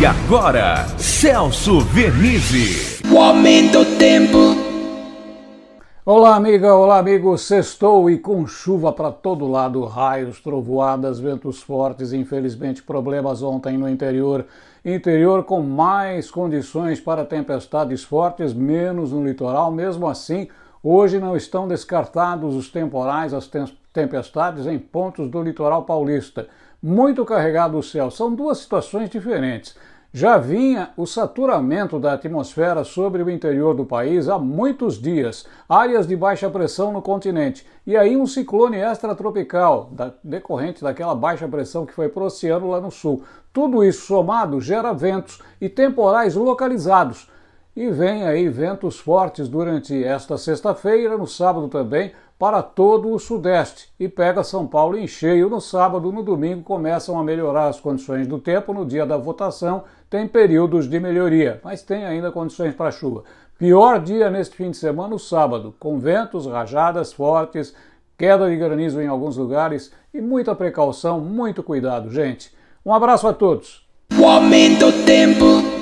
E agora, Celso Vernizzi. O aumento do tempo. Olá, amiga, olá, amigo. Sextou e com chuva para todo lado, raios, trovoadas, ventos fortes, infelizmente problemas ontem no interior. Interior com mais condições para tempestades fortes, menos no litoral. Mesmo assim, hoje não estão descartados os temporais, as tempestades tempestades em pontos do litoral paulista. Muito carregado o céu. São duas situações diferentes. Já vinha o saturamento da atmosfera sobre o interior do país há muitos dias, áreas de baixa pressão no continente. E aí um ciclone extratropical, da, decorrente daquela baixa pressão que foi para o oceano lá no sul. Tudo isso somado gera ventos e temporais localizados e vem aí ventos fortes durante esta sexta-feira, no sábado também, para todo o Sudeste e pega São Paulo em cheio no sábado. No domingo começam a melhorar as condições do tempo. No dia da votação tem períodos de melhoria, mas tem ainda condições para chuva. Pior dia neste fim de semana, o sábado, com ventos, rajadas fortes, queda de granizo em alguns lugares e muita precaução, muito cuidado, gente. Um abraço a todos. O aumento do tempo.